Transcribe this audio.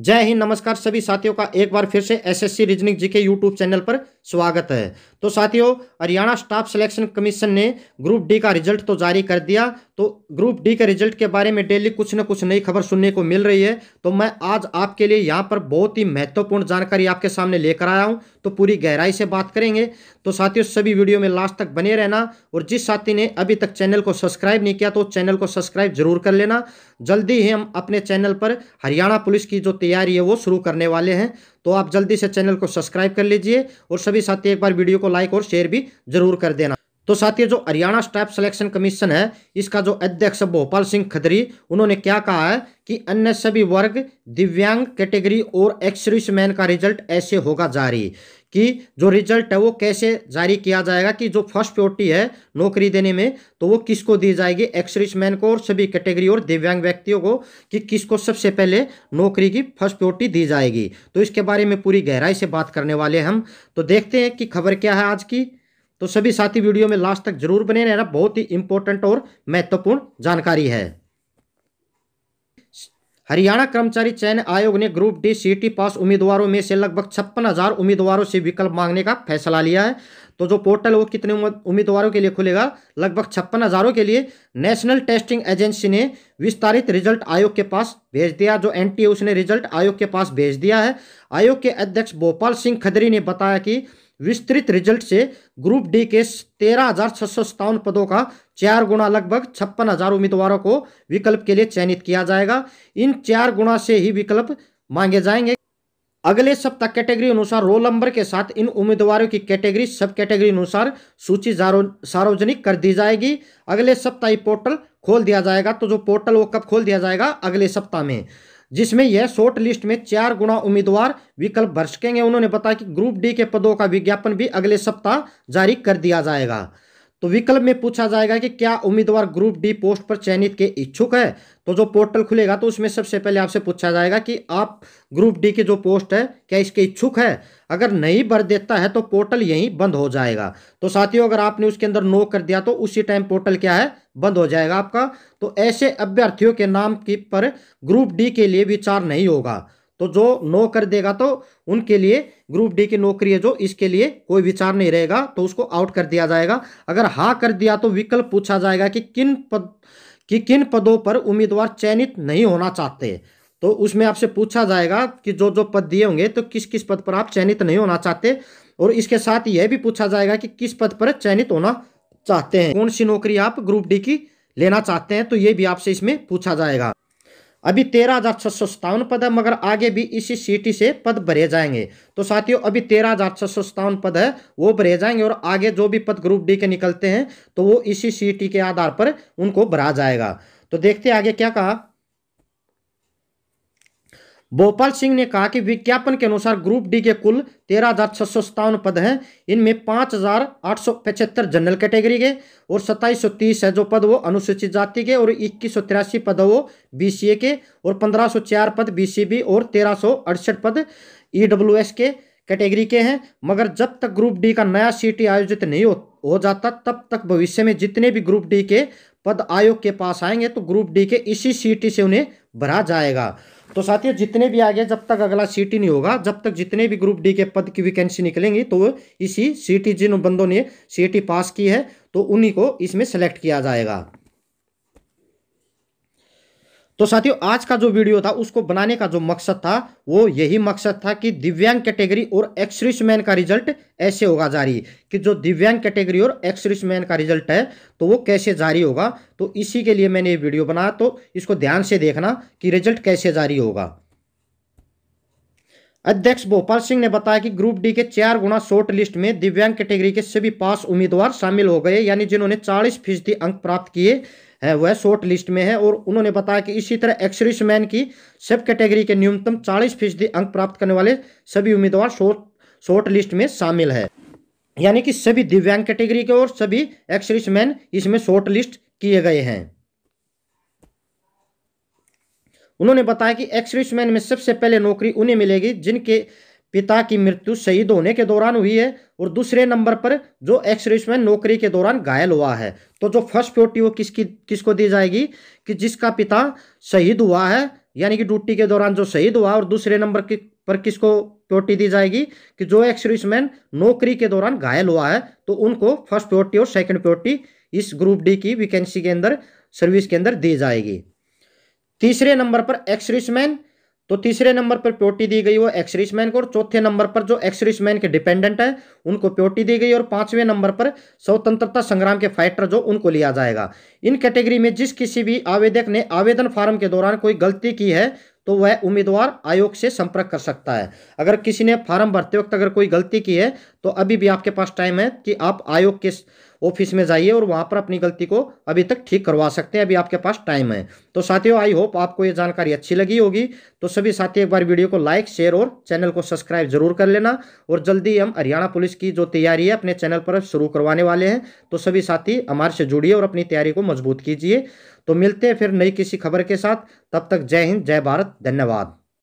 जय हिंद नमस्कार सभी साथियों का एक बार फिर से SSC reasoning GK YouTube channel पर स्वागत है तो साथियों हरियाणा स्टाफ सिलेक्शन कमीशन ने ग्रुप डी का रिजल्ट तो जारी कर दिया तो ग्रुप डी के रिजल्ट के बारे में डेली कुछ न कुछ नई खबर सुनने को मिल रही है तो मैं आज आपके लिए यहाँ पर बहुत ही महत्वपूर्ण जानकारी आपके सामने लेकर आया हूँ तो पूरी गहराई से बात करेंगे तो साथियों सभी वीडियो में लास्ट तक बने रहना और जिस साथी ने अभी तक चैनल को सब्सक्राइब नहीं किया तो चैनल को सब्सक्राइब जरूर कर लेना जल्दी ही हम अपने चैनल पर हरियाणा पुलिस की जो तैयारी है वो शुरू करने वाले हैं तो आप जल्दी से चैनल को सब्सक्राइब कर लीजिए और सभी साथी एक बार वीडियो को लाइक और शेयर भी जरूर कर देना तो साथियों जो हरियाणा स्टाफ सिलेक्शन कमीशन है इसका जो अध्यक्ष भोपाल सिंह खदरी उन्होंने क्या कहा है कि अन्य सभी वर्ग दिव्यांग कैटेगरी और मैन का रिजल्ट ऐसे होगा जारी कि जो रिजल्ट है वो कैसे जारी किया जाएगा कि जो फर्स्ट प्योरिटी है नौकरी देने में तो वो किसको दी जाएगी एक्सरिस मैन को और सभी कैटेगरी और दिव्यांग व्यक्तियों को कि किसको सबसे पहले नौकरी की फर्स्ट प्योरिटी दी जाएगी तो इसके बारे में पूरी गहराई से बात करने वाले हम तो देखते हैं कि खबर क्या है आज की तो सभी साथी वीडियो में लास्ट तक जरूर बने रहना बहुत ही इंपॉर्टेंट और महत्वपूर्ण जानकारी है हरियाणा कर्मचारी चयन आयोग ने ग्रुप डी सीटी पास उम्मीदवारों में से लगभग छप्पन हजार उम्मीदवारों से विकल्प मांगने का फैसला लिया है तो जो पोर्टल वो कितने उम्मीदवारों के लिए खुलेगा लगभग छप्पन हजारों के लिए नेशनल टेस्टिंग एजेंसी ने विस्तारित रिजल्ट आयोग के पास भेज दिया जो एन टी उसने रिजल्ट आयोग के पास भेज दिया है आयोग के अध्यक्ष भोपाल सिंह खदरी ने बताया कि विस्तृत रिजल्ट से ग्रुप डी के तेरह पदों का चार गुणा लगभग छप्पन हजार उम्मीदवारों को विकल्प के लिए चयनित किया जाएगा इन चार गुणा से ही विकल्प मांगे जाएंगे अगले सप्ताह कैटेगरी अनुसार रोल नंबर के साथ इन उम्मीदवारों की कैटेगरी सब कैटेगरी अनुसार सूची सार्वजनिक कर दी जाएगी अगले सप्ताह पोर्टल खोल दिया जाएगा तो जो पोर्टल वो कब खोल दिया जाएगा अगले सप्ताह में जिसमें यह शॉर्ट लिस्ट में चार गुणा उम्मीदवार विकल्प भर सकेंगे उन्होंने बताया कि ग्रुप डी के पदों का विज्ञापन भी अगले सप्ताह जारी कर दिया जाएगा तो विकल्प में पूछा जाएगा कि क्या उम्मीदवार ग्रुप डी पोस्ट पर चयनित के इच्छुक है तो जो पोर्टल खुलेगा तो उसमें सबसे पहले आपसे पूछा जाएगा कि आप ग्रुप डी की जो पोस्ट है क्या इसके इच्छुक है अगर नहीं भर देता है तो पोर्टल यहीं बंद हो जाएगा तो साथियों अगर आपने उसके अंदर नो कर दिया तो उसी टाइम पोर्टल क्या है बंद हो जाएगा आपका तो ऐसे अभ्यर्थियों के नाम की पर ग्रुप डी के लिए विचार नहीं होगा तो जो नो कर देगा तो उनके लिए ग्रुप डी की नौकरी है जो इसके लिए कोई विचार नहीं रहेगा तो उसको आउट कर दिया जाएगा अगर हा कर दिया तो विकल्प पूछा जाएगा कि किन पद कि किन पदों पर उम्मीदवार चयनित नहीं होना चाहते तो उसमें आपसे पूछा जाएगा कि जो जो पद दिए होंगे तो किस किस पद पर आप चयनित नहीं होना चाहते और इसके साथ यह भी पूछा जाएगा कि किस पद पर चयनित होना चाहते हैं कौन सी नौकरी आप ग्रुप डी की लेना चाहते हैं तो ये भी आपसे इसमें पूछा जाएगा अभी तेरह हजार छह सौ सत्तावन पद है मगर आगे भी इसी सीटी से पद भरे जाएंगे तो साथियों अभी तेरह हजार छह सौ सत्तावन पद है वो भरे जाएंगे और आगे जो भी पद ग्रुप डी के निकलते हैं तो वो इसी सीटी के आधार पर उनको भरा जाएगा तो देखते आगे क्या कहा भोपाल सिंह ने कहा कि विज्ञापन के अनुसार ग्रुप डी के कुल तेरह हजार छह सौ सत्तावन पद हैं इनमें पाँच हजार आठ सौ पचहत्तर जनरल कैटेगरी के और सत्ताईस सौ तीस है जो पद वो अनुसूचित जाति के और इक्कीस सौ तिरासी पद वो बीसीए के और पंद्रह सौ चार पद बीसीबी और तेरह सौ अड़सठ पद एस के कैटेगरी के हैं मगर जब तक ग्रुप डी का नया सीटी आयोजित नहीं हो, हो जाता तब तक भविष्य में जितने भी ग्रुप डी के पद आयोग के पास आएंगे तो ग्रुप डी के इसी सीटी से उन्हें भरा जाएगा तो साथियों जितने भी आगे जब तक अगला सीटी नहीं होगा जब तक जितने भी ग्रुप डी के पद की वैकेंसी निकलेंगी तो इसी सीटी जिन बंदों ने सीटी पास की है तो उन्हीं को इसमें सेलेक्ट किया जाएगा तो साथियों आज का जो वीडियो था उसको बनाने का जो मकसद था वो यही मकसद था कि दिव्यांग कैटेगरी और मैन का रिजल्ट ऐसे होगा जारी कि जो दिव्यांग कैटेगरी और मैन का रिजल्ट है तो वो कैसे जारी होगा तो इसी के लिए मैंने ये वीडियो बनाया तो इसको ध्यान से देखना कि रिजल्ट कैसे जारी होगा अध्यक्ष भोपाल सिंह ने बताया कि ग्रुप डी के चार गुणा शॉर्ट लिस्ट में दिव्यांग कैटेगरी के सभी पास उम्मीदवार शामिल हो गए यानी जिन्होंने 40 फीसदी अंक प्राप्त किए हैं वह शॉर्ट लिस्ट में है और उन्होंने बताया कि इसी तरह एक्सरिस मैन की सब कैटेगरी के न्यूनतम 40 फीसदी अंक प्राप्त करने वाले सभी उम्मीदवार शॉर्ट शॉर्ट लिस्ट में शामिल है यानी कि सभी दिव्यांग कैटेगरी के और सभी एक्सरिस मैन इसमें शॉर्ट लिस्ट किए गए हैं उन्होंने बताया कि एक्स रिचमैन में सबसे पहले नौकरी उन्हें मिलेगी जिनके पिता की मृत्यु शहीद होने के दौरान हुई है और दूसरे नंबर पर जो एक्स रिचमैन नौकरी के दौरान घायल हुआ है तो जो फर्स्ट प्योरिटी वो किसकी किसको दी जाएगी कि जिसका पिता शहीद हुआ है यानी कि ड्यूटी के दौरान जो शहीद हुआ और दूसरे नंबर की पर किसको प्योरिटी दी जाएगी कि जो एक्स रिशमैन नौकरी के दौरान घायल हुआ है तो उनको फर्स्ट प्योरिटी और सेकेंड प्योरिटी इस ग्रुप डी की वैकेंसी के अंदर सर्विस के अंदर दी जाएगी तीसरे नंबर पर एक्सरिशमैन तो तीसरे नंबर पर प्योटी दी गई वो एक्सरिशमैन को और चौथे नंबर पर जो एक्सरिसमैन के डिपेंडेंट है उनको प्योटी दी गई और पांचवें नंबर पर स्वतंत्रता संग्राम के फाइटर जो उनको लिया जाएगा इन कैटेगरी में जिस किसी भी आवेदक ने आवेदन फार्म के दौरान कोई गलती की है तो वह उम्मीदवार आयोग से संपर्क कर सकता है अगर किसी ने फार्म भरते वक्त अगर कोई गलती की है तो अभी भी आपके पास टाइम है कि आप आयोग के ऑफिस में जाइए और वहाँ पर अपनी गलती को अभी तक ठीक करवा सकते हैं अभी आपके पास टाइम है तो साथियों आई होप आपको ये जानकारी अच्छी लगी होगी तो सभी साथी एक बार वीडियो को लाइक शेयर और चैनल को सब्सक्राइब जरूर कर लेना और जल्दी हम हरियाणा पुलिस की जो तैयारी है अपने चैनल पर शुरू करवाने वाले हैं तो सभी साथी हमारे से जुड़िए और अपनी तैयारी को मजबूत कीजिए तो मिलते हैं फिर नई किसी खबर के साथ तब तक जय हिंद जय भारत धन्यवाद